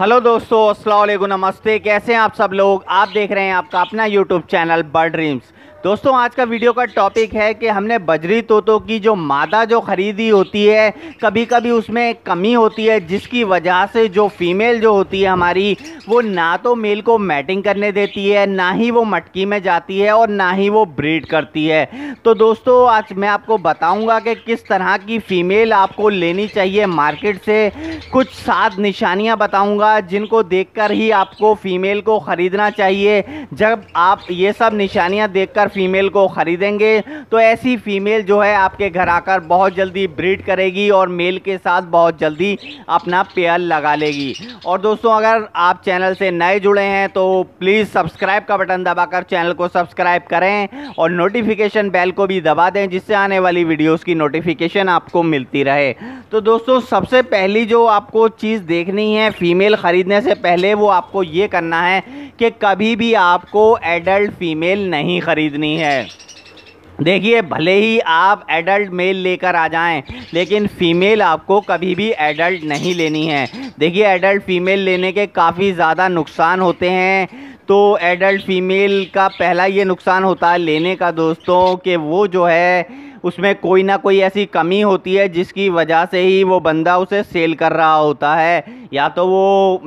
hello दोस्तों अस्सलाम वालेकुम नमस्ते कैसे हैं आप सब लोग आप देख रहे हैं आपका अपना यूट्यूब चैनल बर्ड ड्रीम्स दोस्तों आज का वीडियो का टॉपिक है कि हमने बजरी तोतों की जो मादा जो ख़रीदी होती है कभी कभी उसमें कमी होती है जिसकी वजह से जो फीमेल जो होती है हमारी वो ना तो मेल को मैटिंग करने देती है ना ही वो मटकी में जाती है और ना ही वो ब्रीड करती है तो दोस्तों आज मैं आपको बताऊंगा कि किस तरह की फ़ीमेल आपको लेनी चाहिए मार्केट से कुछ सात निशानियाँ बताऊँगा जिनको देख ही आपको फ़ीमेल को ख़रीदना चाहिए जब आप ये सब निशानियाँ देख अगर फीमेल को ख़रीदेंगे तो ऐसी फीमेल जो है आपके घर आकर बहुत जल्दी ब्रीड करेगी और मेल के साथ बहुत जल्दी अपना पेयर लगा लेगी और दोस्तों अगर आप चैनल से नए जुड़े हैं तो प्लीज़ सब्सक्राइब का बटन दबाकर चैनल को सब्सक्राइब करें और नोटिफिकेशन बेल को भी दबा दें जिससे आने वाली वीडियोज की नोटिफिकेशन आपको मिलती रहे तो दोस्तों सबसे पहली जो आपको चीज़ देखनी है फ़ीमेल ख़रीदने से पहले वो आपको ये करना है कि कभी भी आपको एडल्ट फ़ीमेल नहीं ख़रीद कितनी है देखिए भले ही आप एडल्ट मेल लेकर आ जाएं लेकिन फ़ीमेल आपको कभी भी एडल्ट नहीं लेनी है देखिए एडल्ट फ़ीमेल लेने के काफ़ी ज़्यादा नुकसान होते हैं तो एडल्ट फ़ीमेल का पहला ये नुकसान होता है लेने का दोस्तों कि वो जो है उसमें कोई ना कोई ऐसी कमी होती है जिसकी वजह से ही वो बंदा उसे सेल कर रहा होता है या तो वो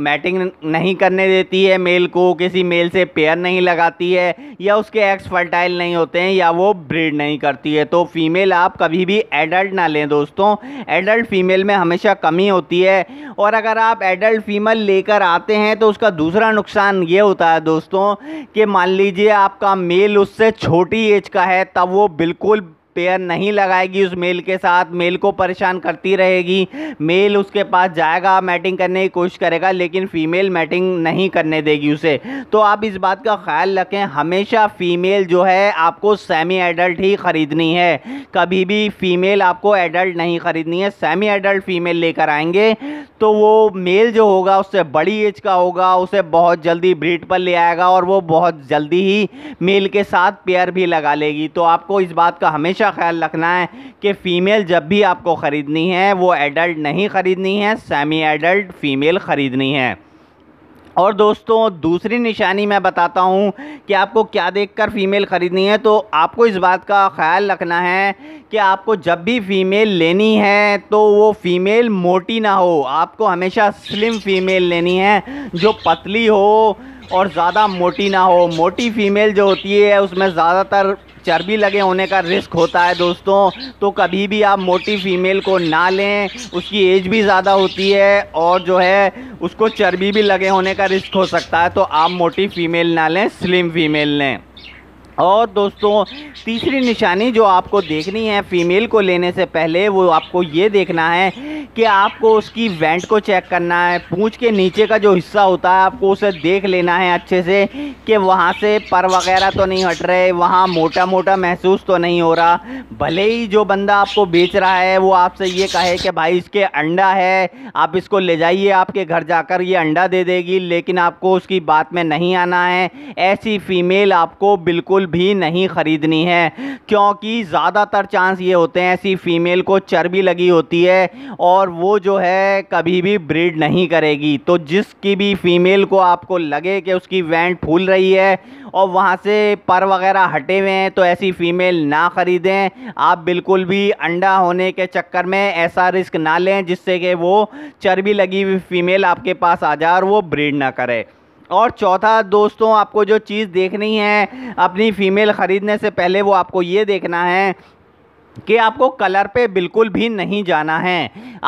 मैटिंग नहीं करने देती है मेल को किसी मेल से पेयर नहीं लगाती है या उसके एक्स फर्टाइल नहीं होते हैं या वो ब्रीड नहीं करती है तो फीमेल आप कभी भी एडल्ट ना लें दोस्तों एडल्ट फीमेल में हमेशा कमी होती है और अगर आप एडल्ट फीमेल लेकर आते हैं तो उसका दूसरा नुकसान ये होता है दोस्तों कि मान लीजिए आपका मेल उससे छोटी एज का है तब वो बिल्कुल पेयर नहीं लगाएगी उस मेल के साथ मेल को परेशान करती रहेगी मेल उसके पास जाएगा मैटिंग करने की कोशिश करेगा लेकिन फीमेल मैटिंग नहीं करने देगी उसे तो आप इस बात का ख्याल रखें हमेशा फीमेल जो है आपको सेमी एडल्ट ही ख़रीदनी है कभी भी फीमेल आपको एडल्ट नहीं ख़रीदनी है सेमी एडल्ट फीमेल लेकर आएंगे तो वो मेल जो होगा उससे बड़ी एज का होगा उसे बहुत जल्दी ब्रीड पर ले आएगा और वो बहुत जल्दी ही मेल के साथ पेयर भी लगा लेगी तो आपको इस बात का हमेशा हमेशा ख्याल रखना है कि फ़ीमेल जब भी आपको ख़रीदनी है वो एडल्ट नहीं ख़रीदनी है सेमी एडल्ट फ़ीमेल ख़रीदनी है और दोस्तों दूसरी निशानी मैं बताता हूँ कि आपको क्या देखकर फ़ीमेल ख़रीदनी है तो आपको इस बात का ख्याल रखना है कि आपको जब भी फ़ीमेल लेनी है तो वो फ़ीमेल मोटी ना हो आपको हमेशा स्लिम फ़ीमेल लेनी है जो पतली हो और ज़्यादा मोटी ना हो मोटी फीमेल जो होती है उसमें ज़्यादातर चर्बी लगे होने का रिस्क होता है दोस्तों तो कभी भी आप मोटी फीमेल को ना लें उसकी एज भी ज़्यादा होती है और जो है उसको चर्बी भी लगे होने का रिस्क हो सकता है तो आप मोटी फीमेल ना लें स्लिम फीमेल लें और दोस्तों तीसरी निशानी जो आपको देखनी है फीमेल को लेने से पहले वो आपको ये देखना है कि आपको उसकी वेंट को चेक करना है पूंछ के नीचे का जो हिस्सा होता है आपको उसे देख लेना है अच्छे से कि वहाँ से पर वगैरह तो नहीं हट रहे वहाँ मोटा मोटा महसूस तो नहीं हो रहा भले ही जो बंदा आपको बेच रहा है वो आपसे ये कहे कि भाई इसके अंडा है आप इसको ले जाइए आपके घर जाकर ये अंडा दे देगी लेकिन आपको उसकी बात में नहीं आना है ऐसी फीमेल आपको बिल्कुल बिल्कुल भी नहीं ख़रीदनी है क्योंकि ज़्यादातर चांस ये होते हैं ऐसी फ़ीमेल को चर्बी लगी होती है और वो जो है कभी भी ब्रीड नहीं करेगी तो जिसकी भी फ़ीमेल को आपको लगे कि उसकी वेंट फूल रही है और वहाँ से पर वगैरह हटे हुए हैं तो ऐसी फ़ीमेल ना ख़रीदें आप बिल्कुल भी अंडा होने के चक्कर में ऐसा रिस्क ना लें जिससे कि वो चर्बी लगी हुई फ़ीमेल आपके पास आ जाए और वो ब्रीड ना करे और चौथा दोस्तों आपको जो चीज़ देखनी है अपनी फ़ीमेल ख़रीदने से पहले वो आपको ये देखना है कि आपको कलर पे बिल्कुल भी नहीं जाना है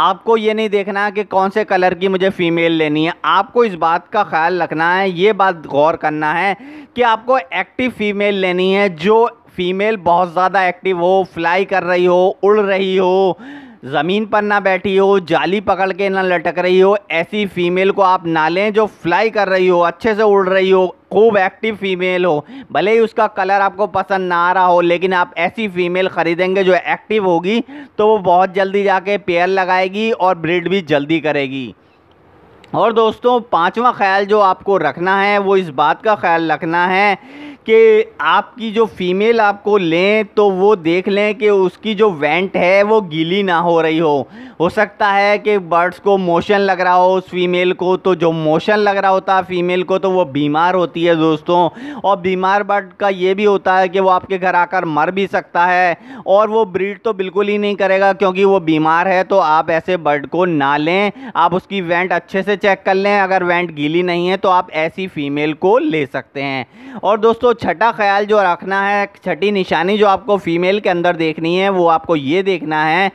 आपको ये नहीं देखना कि कौन से कलर की मुझे फ़ीमेल लेनी है आपको इस बात का ख्याल रखना है ये बात गौर करना है कि आपको एक्टिव फ़ीमेल लेनी है जो फ़ीमेल बहुत ज़्यादा एक्टिव हो फ्लाई कर रही हो उड़ रही हो ज़मीन पर ना बैठी हो जाली पकड़ के ना लटक रही हो ऐसी फीमेल को आप ना लें जो फ्लाई कर रही हो अच्छे से उड़ रही हो खूब एक्टिव फीमेल हो भले ही उसका कलर आपको पसंद ना आ रहा हो लेकिन आप ऐसी फीमेल ख़रीदेंगे जो एक्टिव होगी तो वो बहुत जल्दी जाके पेयर लगाएगी और ब्रिड भी जल्दी करेगी और दोस्तों पाँचवा ख्याल जो आपको रखना है वो इस बात का ख्याल रखना है कि आपकी जो फ़ीमेल आपको लें तो वो देख लें कि उसकी जो वेंट है वो गीली ना हो रही हो हो सकता है कि बर्ड्स को मोशन लग रहा हो उस फीमेल को तो जो मोशन लग रहा होता है फीमेल को तो वो बीमार होती है दोस्तों और बीमार बर्ड का ये भी होता है कि वो आपके घर आकर मर भी सकता है और वो ब्रीड तो बिल्कुल ही नहीं करेगा क्योंकि वो बीमार है तो आप ऐसे बर्ड को ना लें आप उसकी वेंट अच्छे से चेक कर लें अगर वेंट गीली नहीं है तो आप ऐसी फ़ीमेल को ले सकते हैं और दोस्तों छठा ख्याल जो रखना है छठी निशानी जो आपको फ़ीमेल के अंदर देखनी है वो आपको ये देखना है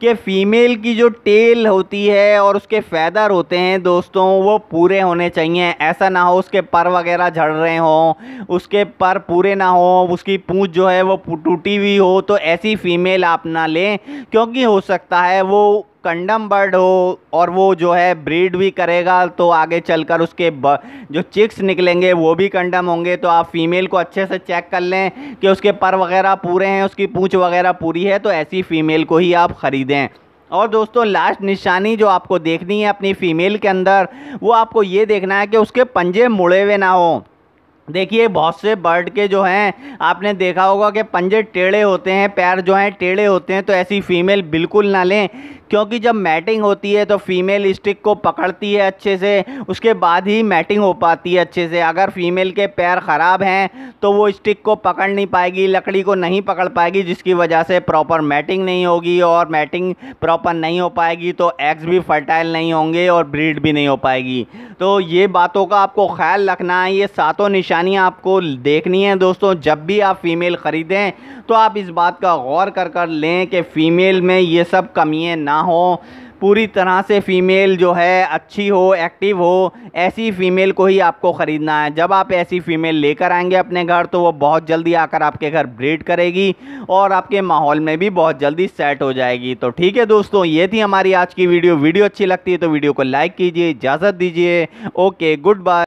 कि फ़ीमेल की जो टेल होती है और उसके फैदर होते हैं दोस्तों वो पूरे होने चाहिए ऐसा ना हो उसके पर वगैरह झड़ रहे हों उसके पर पूरे ना हो उसकी पूँछ जो है वो टूटी हुई हो तो ऐसी फ़ीमेल आप ना लें क्योंकि हो सकता है वो कंडम बर्ड हो और वो जो है ब्रीड भी करेगा तो आगे चलकर उसके ब, जो चिक्स निकलेंगे वो भी कंडम होंगे तो आप फीमेल को अच्छे से चेक कर लें कि उसके पर वगैरह पूरे हैं उसकी पूँछ वगैरह पूरी है तो ऐसी फ़ीमेल को ही आप ख़रीदें और दोस्तों लास्ट निशानी जो आपको देखनी है अपनी फ़ीमेल के अंदर वो आपको ये देखना है कि उसके पंजे मुड़े हुए ना हों देखिए बहुत से बर्ड के जो हैं आपने देखा होगा कि पंजे टेढ़े होते हैं पैर जो हैं टेढ़े होते हैं तो ऐसी फ़ीमेल बिल्कुल ना लें क्योंकि जब मैटिंग होती है तो फीमेल स्टिक को पकड़ती है अच्छे से उसके बाद ही मैटिंग हो पाती है अच्छे से अगर फीमेल के पैर ख़राब हैं तो वो स्टिक को पकड़ नहीं पाएगी लकड़ी को नहीं पकड़ पाएगी जिसकी वजह से प्रॉपर मैटिंग नहीं होगी और मैटिंग प्रॉपर नहीं हो पाएगी तो एग्स भी फर्टाइल नहीं होंगे और ब्रीड भी नहीं हो पाएगी तो ये बातों का आपको ख्याल रखना है ये सातों निशान निशानियां आपको देखनी है दोस्तों जब भी आप फ़ीमेल ख़रीदें तो आप इस बात का गौर कर कर लें कि फ़ीमेल में ये सब कमियाँ ना हों पूरी तरह से फ़ीमेल जो है अच्छी हो एक्टिव हो ऐसी फ़ीमेल को ही आपको ख़रीदना है जब आप ऐसी फ़ीमेल लेकर आएंगे अपने घर तो वो बहुत जल्दी आकर आपके घर ब्रीड करेगी और आपके माहौल में भी बहुत जल्दी सेट हो जाएगी तो ठीक है दोस्तों ये थी हमारी आज की वीडियो वीडियो अच्छी लगती है तो वीडियो को लाइक कीजिए इजाज़त दीजिए ओके गुड बाय